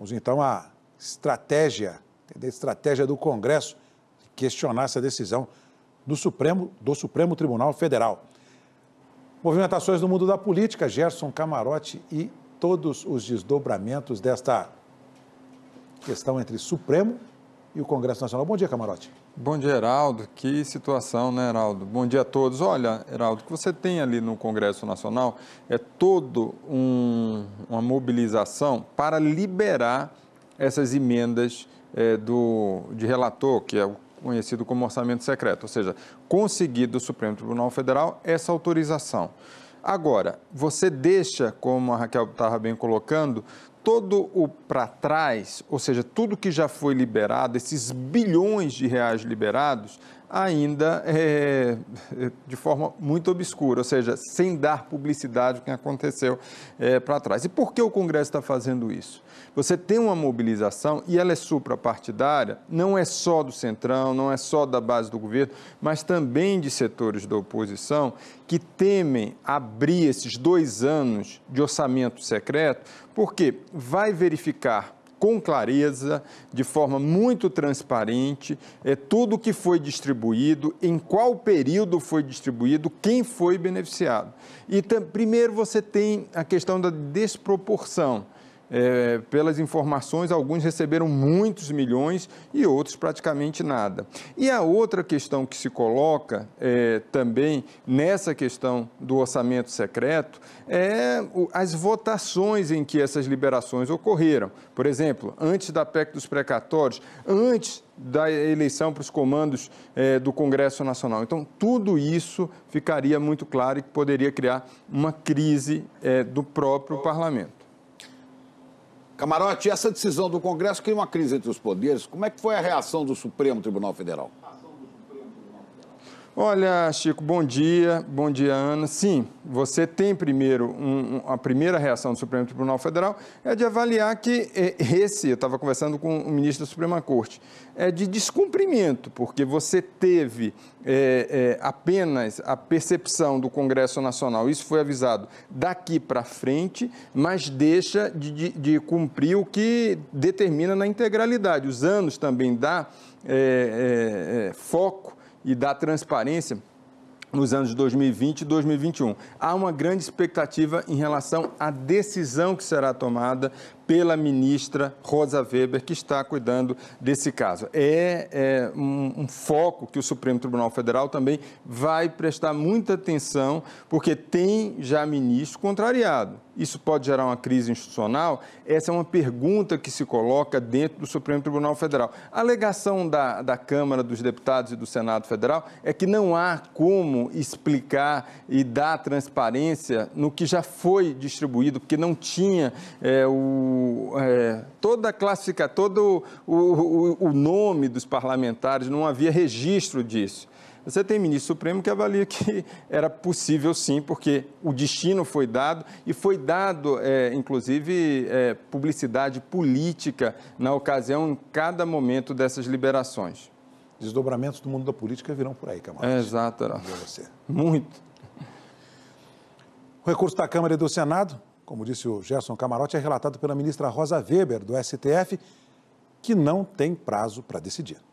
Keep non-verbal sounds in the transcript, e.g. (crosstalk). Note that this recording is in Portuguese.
Vamos então à estratégia, a estratégia do Congresso questionar essa decisão do Supremo, do Supremo Tribunal Federal. Movimentações no mundo da política, Gerson Camarote e todos os desdobramentos desta questão entre Supremo e o Congresso Nacional. Bom dia, Camarote. Bom dia, Heraldo. Que situação, né, Heraldo? Bom dia a todos. Olha, Heraldo, o que você tem ali no Congresso Nacional é toda um, uma mobilização para liberar essas emendas é, do, de relator, que é o conhecido como orçamento secreto, ou seja, conseguir do Supremo Tribunal Federal essa autorização. Agora, você deixa, como a Raquel estava bem colocando, todo o para trás, ou seja, tudo que já foi liberado, esses bilhões de reais liberados, ainda é, é, de forma muito obscura, ou seja, sem dar publicidade o que aconteceu é, para trás. E por que o Congresso está fazendo isso? Você tem uma mobilização e ela é suprapartidária, não é só do Centrão, não é só da base do governo, mas também de setores da oposição que temem abrir esses dois anos de orçamento secreto, porque vai verificar com clareza, de forma muito transparente, é tudo que foi distribuído, em qual período foi distribuído, quem foi beneficiado. E primeiro você tem a questão da desproporção é, pelas informações, alguns receberam muitos milhões e outros praticamente nada. E a outra questão que se coloca é, também nessa questão do orçamento secreto é as votações em que essas liberações ocorreram. Por exemplo, antes da PEC dos precatórios, antes da eleição para os comandos é, do Congresso Nacional. Então, tudo isso ficaria muito claro e poderia criar uma crise é, do próprio parlamento. Camarote, essa decisão do Congresso cria uma crise entre os poderes. Como é que foi a reação do Supremo Tribunal Federal? Olha, Chico, bom dia, bom dia, Ana. Sim, você tem primeiro, um, um, a primeira reação do Supremo Tribunal Federal é de avaliar que é, esse, eu estava conversando com o ministro da Suprema Corte, é de descumprimento, porque você teve é, é, apenas a percepção do Congresso Nacional, isso foi avisado daqui para frente, mas deixa de, de, de cumprir o que determina na integralidade. Os anos também dá é, é, é foco e da transparência nos anos de 2020 e 2021. Há uma grande expectativa em relação à decisão que será tomada pela ministra Rosa Weber, que está cuidando desse caso. É, é um, um, foco que o Supremo Tribunal Federal também vai prestar muita atenção, porque tem já ministro contrariado. Isso pode gerar uma crise institucional? Essa é uma pergunta que se coloca dentro do Supremo Tribunal Federal. A alegação da, da Câmara dos Deputados e do Senado Federal é que não há como explicar e dar transparência no que já foi distribuído, porque não tinha é, o é, toda a classificação, todo o, o, o nome dos parlamentares, não havia registro disso. Você tem ministro supremo que avalia que (laughs) era possível sim, porque o destino foi dado e foi dado, é, inclusive, é, publicidade política na ocasião, em cada momento dessas liberações. Desdobramentos do mundo da política virão por aí, Camargo. É, exato. Você. Muito. O recurso da Câmara e do Senado como disse o Gerson Camarote, é relatado pela ministra Rosa Weber, do STF, que não tem prazo para decidir.